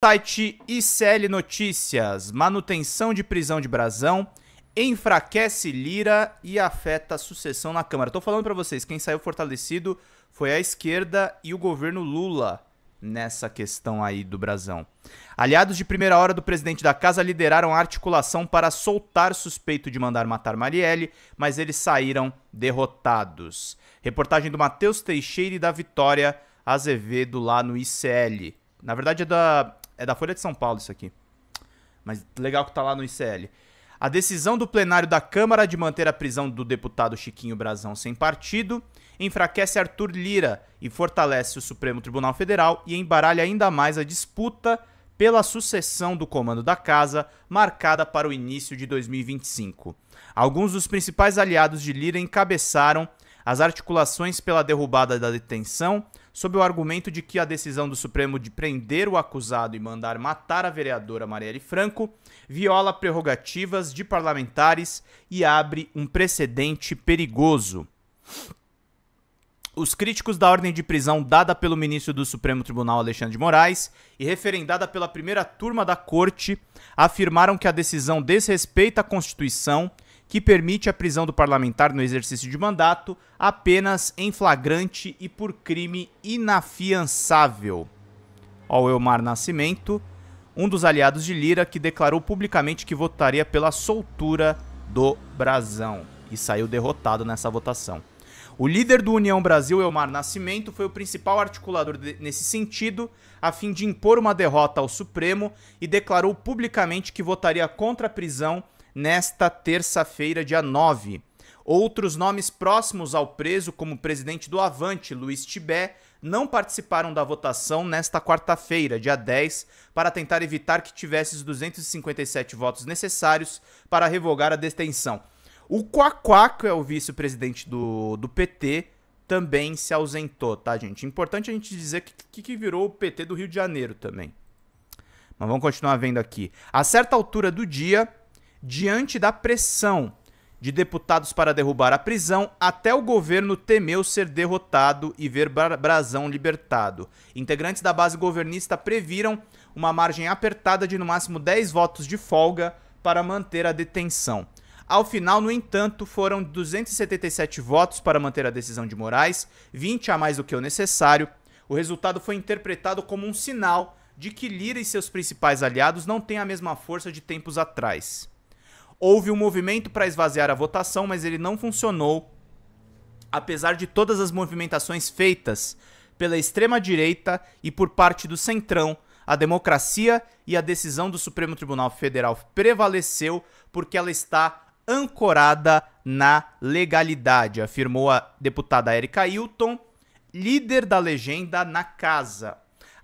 Site ICL Notícias: manutenção de prisão de Brasão enfraquece Lira e afeta a sucessão na Câmara. Tô falando para vocês, quem saiu fortalecido foi a esquerda e o governo Lula nessa questão aí do Brasão. Aliados de primeira hora do presidente da casa lideraram a articulação para soltar suspeito de mandar matar Marielle, mas eles saíram derrotados. Reportagem do Matheus Teixeira e da Vitória Azevedo lá no ICL. Na verdade é da é da Folha de São Paulo isso aqui. Mas legal que tá lá no ICL. A decisão do plenário da Câmara de manter a prisão do deputado Chiquinho Brazão sem partido enfraquece Arthur Lira e fortalece o Supremo Tribunal Federal e embaralha ainda mais a disputa pela sucessão do comando da casa, marcada para o início de 2025. Alguns dos principais aliados de Lira encabeçaram as articulações pela derrubada da detenção sob o argumento de que a decisão do Supremo de prender o acusado e mandar matar a vereadora Marielle Franco viola prerrogativas de parlamentares e abre um precedente perigoso. Os críticos da ordem de prisão dada pelo ministro do Supremo Tribunal Alexandre de Moraes e referendada pela primeira turma da corte afirmaram que a decisão desrespeita a Constituição que permite a prisão do parlamentar no exercício de mandato apenas em flagrante e por crime inafiançável. O Elmar Nascimento, um dos aliados de Lira que declarou publicamente que votaria pela soltura do Brasão e saiu derrotado nessa votação. O líder do União Brasil, Elmar Nascimento, foi o principal articulador de, nesse sentido, a fim de impor uma derrota ao Supremo e declarou publicamente que votaria contra a prisão nesta terça-feira, dia 9. Outros nomes próximos ao preso, como o presidente do Avante, Luiz Tibé, não participaram da votação nesta quarta-feira, dia 10, para tentar evitar que tivesse os 257 votos necessários para revogar a detenção. O Quaquá, que é o vice-presidente do, do PT, também se ausentou, tá, gente? Importante a gente dizer que, que, que virou o PT do Rio de Janeiro também. Mas vamos continuar vendo aqui. A certa altura do dia, Diante da pressão de deputados para derrubar a prisão, até o governo temeu ser derrotado e ver Brazão libertado. Integrantes da base governista previram uma margem apertada de no máximo 10 votos de folga para manter a detenção. Ao final, no entanto, foram 277 votos para manter a decisão de Moraes, 20 a mais do que o necessário. O resultado foi interpretado como um sinal de que Lira e seus principais aliados não têm a mesma força de tempos atrás. Houve um movimento para esvaziar a votação, mas ele não funcionou, apesar de todas as movimentações feitas pela extrema-direita e por parte do centrão. A democracia e a decisão do Supremo Tribunal Federal prevaleceu porque ela está ancorada na legalidade, afirmou a deputada Erika Hilton, líder da legenda na casa.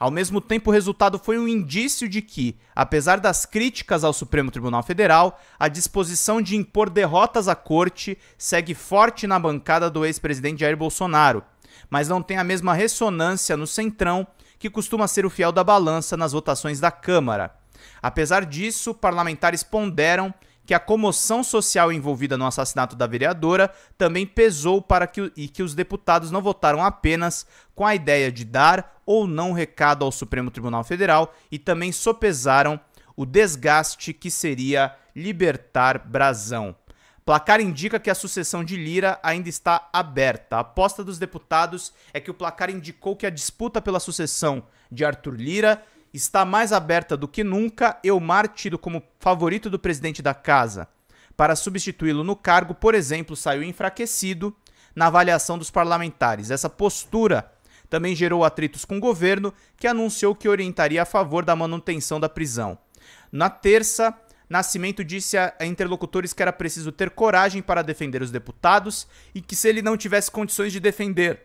Ao mesmo tempo, o resultado foi um indício de que, apesar das críticas ao Supremo Tribunal Federal, a disposição de impor derrotas à corte segue forte na bancada do ex-presidente Jair Bolsonaro, mas não tem a mesma ressonância no centrão que costuma ser o fiel da balança nas votações da Câmara. Apesar disso, parlamentares ponderam que a comoção social envolvida no assassinato da vereadora também pesou para que, e que os deputados não votaram apenas com a ideia de dar ou não recado ao Supremo Tribunal Federal e também sopesaram o desgaste que seria libertar Brazão. Placar indica que a sucessão de Lira ainda está aberta. A aposta dos deputados é que o placar indicou que a disputa pela sucessão de Arthur Lira está mais aberta do que nunca Elmar tido como favorito do presidente da casa. Para substituí-lo no cargo, por exemplo, saiu enfraquecido na avaliação dos parlamentares. Essa postura também gerou atritos com o governo, que anunciou que orientaria a favor da manutenção da prisão. Na terça, Nascimento disse a interlocutores que era preciso ter coragem para defender os deputados e que se ele não tivesse condições de defender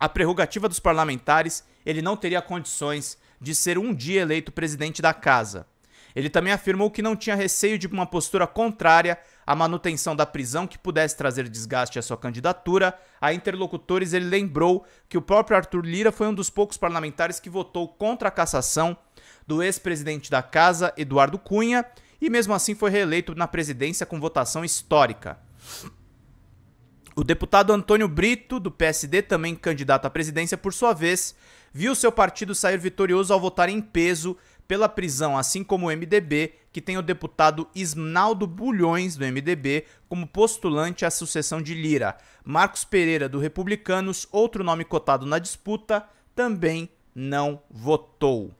a prerrogativa dos parlamentares, ele não teria condições de ser um dia eleito presidente da casa. Ele também afirmou que não tinha receio de uma postura contrária à manutenção da prisão que pudesse trazer desgaste à sua candidatura. A interlocutores, ele lembrou que o próprio Arthur Lira foi um dos poucos parlamentares que votou contra a cassação do ex-presidente da casa, Eduardo Cunha, e mesmo assim foi reeleito na presidência com votação histórica. O deputado Antônio Brito, do PSD, também candidato à presidência, por sua vez, viu seu partido sair vitorioso ao votar em peso pela prisão, assim como o MDB, que tem o deputado Isnaldo Bulhões, do MDB, como postulante à sucessão de Lira. Marcos Pereira, do Republicanos, outro nome cotado na disputa, também não votou.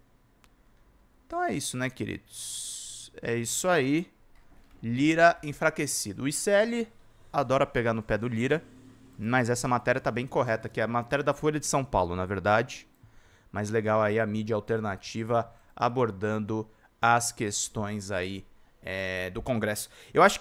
Então é isso, né, queridos? É isso aí. Lira enfraquecido. O ICL adora pegar no pé do Lira, mas essa matéria tá bem correta, que é a matéria da Folha de São Paulo, na verdade. Mas legal aí a mídia alternativa abordando as questões aí é, do Congresso. Eu acho que